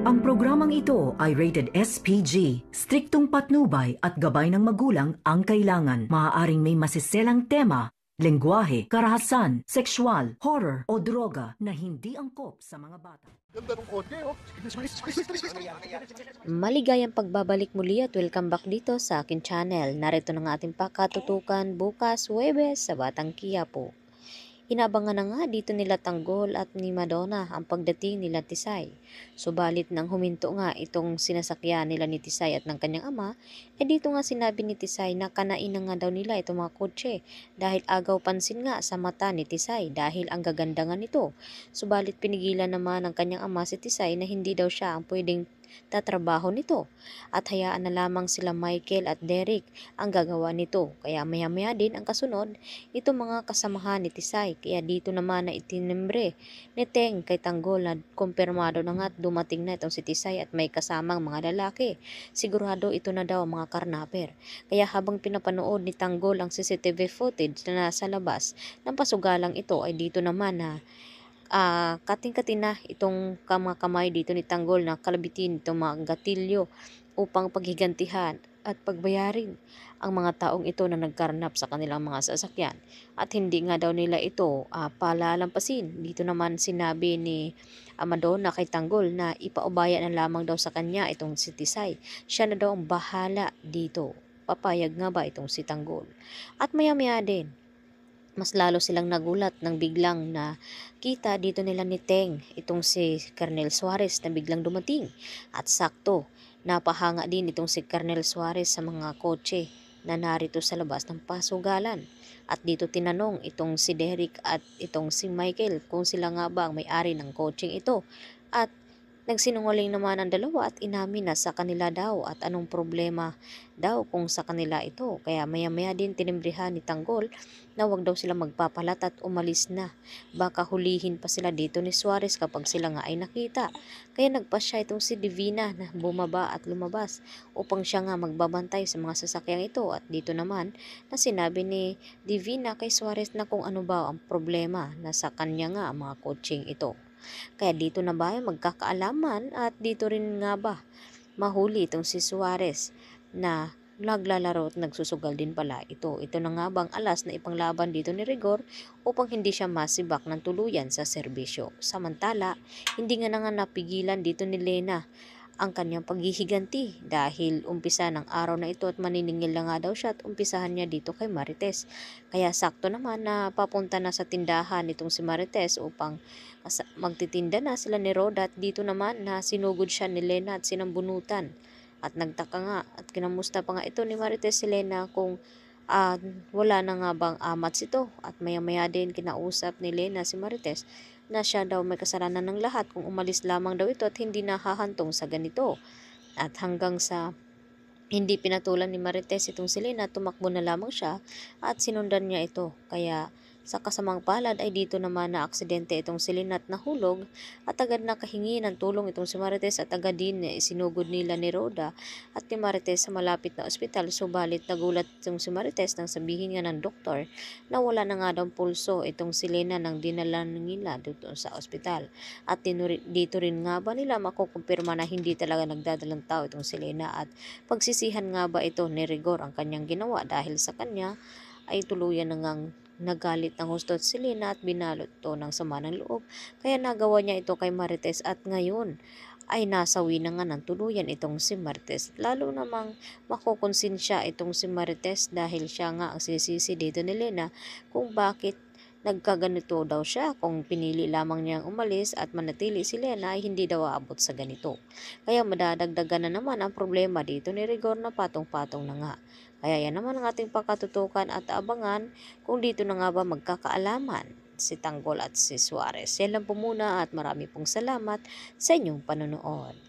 Ang programang ito ay rated SPG, striktong patnubay at gabay ng magulang ang kailangan. Maaaring may masiselang tema, lengguwahe, karahasan, sexual, horror o droga na hindi angkop sa mga bata. Maligayang pagbabalik muli at welcome back dito sa akin channel. Narito na ng ating pakatutukan bukas, Webes sa Batang Kiyapo. Inabangan na nga dito nila Tanggol at ni Madonna ang pagdating nila Tisay. Subalit nang huminto nga itong sinasakyan nila ni Tisay at ng kanyang ama, eh dito nga sinabi ni Tisay na kanain na nga daw nila itong mga kotse dahil agaw pansin nga sa mata ni Tisay dahil ang gaganda nga nito. Subalit pinigilan naman ng kanyang ama si Tisay na hindi daw siya ang pwedeng tatrabaho nito at hayaan na lamang sila Michael at Derek ang gagawa nito. Kaya maya-maya din ang kasunod, ito mga kasamahan ni Tisay. Kaya dito naman na itinimbre ni Teng kay Tanggol na kumpirmado na nga't dumating na itong si Tisay at may kasamang mga lalaki. Sigurado ito na daw mga karnaper. Kaya habang pinapanood ni Tanggol ang CCTV footage na nasa labas ng pasugalang ito ay dito naman na uh, ah, kating-kating na itong mga kamay dito ni Tanggol na kalabitin itong mga gatilyo upang paghigantihan at pagbayarin ang mga taong ito na nagkarnap sa kanilang mga sasakyan at hindi nga daw nila ito uh, palalampasin. Dito naman sinabi ni Amado na kay Tanggol na ipaubaya na lamang daw sa kanya itong si Tisay. Siya na daw ang bahala dito. Papayag nga ba itong si Tanggol? At maya-maya din, mas lalo silang nagulat nang biglang na kita dito nila ni Teng itong si Colonel Suarez na biglang dumating. At sakto, napahanga din itong si Colonel Suarez sa mga kotse na narito sa labas ng pasugalan. At dito tinanong itong si Derek at itong si Michael kung sila nga ba ang may-ari ng coaching ito. At Nagsinungaling naman ang dalawa at inamin na sa kanila daw at anong problema daw kung sa kanila ito. Kaya maya-maya din tinimbrihan ni Tanggol na wag daw sila magpapalat at umalis na. Baka hulihin pa sila dito ni Suarez kapag sila nga ay nakita. Kaya nagpasya itong si Divina na bumaba at lumabas upang siya nga magbabantay sa mga sasakyang ito at dito naman na sinabi ni Divina kay Suarez na kung ano ba ang problema na sa kanya nga mga coaching ito. Kaya dito na ba magkakaalaman at dito rin nga ba mahuli itong si Suarez na naglalaro at nagsusugal din pala ito. Ito na nga bang alas na ipanglaban dito ni Rigor upang hindi siya masibak ng tuluyan sa serbisyo. Samantala, hindi nga na nga napigilan dito ni Lena ang kanyang paghihiganti dahil umpisa ng araw na ito at maniningil na nga daw siya at umpisahan niya dito kay Marites. Kaya sakto naman na papunta na sa tindahan itong si Marites upang magtitinda na sila ni Roda at dito naman na sinugod siya ni Lena at sinambunutan. At nagtaka nga at kinamusta pa nga ito ni Marites si Lena kung uh, wala na nga bang amat ito at maya maya din kinausap ni Lena si Marites na siya daw may kasalanan ng lahat kung umalis lamang daw ito at hindi nahahantong sa ganito. At hanggang sa hindi pinatulan ni Marites itong si tumakbo na lamang siya at sinundan niya ito. Kaya sa kasamang palad ay dito naman na aksidente itong si Lynette na hulog at agad na kahingi ng tulong itong si Marites at agad din isinugod nila ni Roda at ni Marites sa malapit na ospital subalit nagulat itong si Marites nang sabihin nga ng doktor na wala na nga daw pulso itong silena nang dinala nila dito sa ospital at dito rin nga ba nila makukumpirma na hindi talaga nagdadalang tao itong silena at pagsisihan nga ba ito ni Rigor ang kanyang ginawa dahil sa kanya ay tuluyan na ngang Nagalit ng husto at Selena at binalot to ng sama ng loob kaya nagawa niya ito kay Marites at ngayon ay nasawi na nga ng tuluyan itong si Marites. Lalo namang makukonsensya itong si Marites dahil siya nga ang sisisi dito ni Lena kung bakit Nagkaganito daw siya kung pinili lamang niyang umalis at manatili si Lena ay hindi daw aabot sa ganito. Kaya madadagdagan na naman ang problema dito ni Rigor na patong-patong na nga. Kaya yan naman ang ating pakatutukan at abangan kung dito na nga ba magkakaalaman si Tanggol at si Suarez. Yan lang po muna at marami pong salamat sa inyong panonood.